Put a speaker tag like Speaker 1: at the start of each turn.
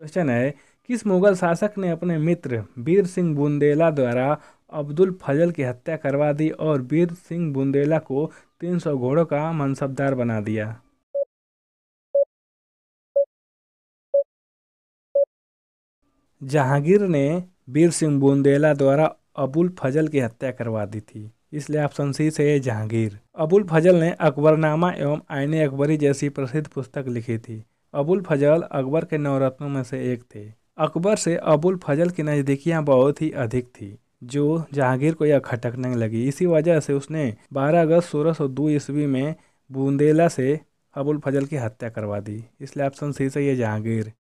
Speaker 1: question है किस मुगल शासक ने अपने मित्र वीर सिंह बुंदेला द्वारा अब्दुल फजल की हत्या करवा दी और वीर सिंह बुंदेला को 300 घोड़ों का
Speaker 2: मनसबदार बना दिया जहांगीर ने वीर सिंह बुंदेला द्वारा अबुल
Speaker 1: फजल की हत्या करवा दी थी इसलिए ऑप्शन सी से जहांगीर अबुल फजल ने अकबरनामा एवं आईने अकबरी जैसी प्रसिद्ध पुस्तक लिखी थी अबुल फजल अकबर के नवरत्नों में से एक थे अकबर से अबुल फजल की नज़दीकियाँ बहुत ही अधिक थी जो जहांगीर को यह खटकने लगी इसी वजह से उसने 12 अगस्त सोलह सौ दो ईस्वी में
Speaker 3: बूंदेला से अबुल फजल की हत्या करवा दी इसलिए ऑप्शन सी से ये जहांगीर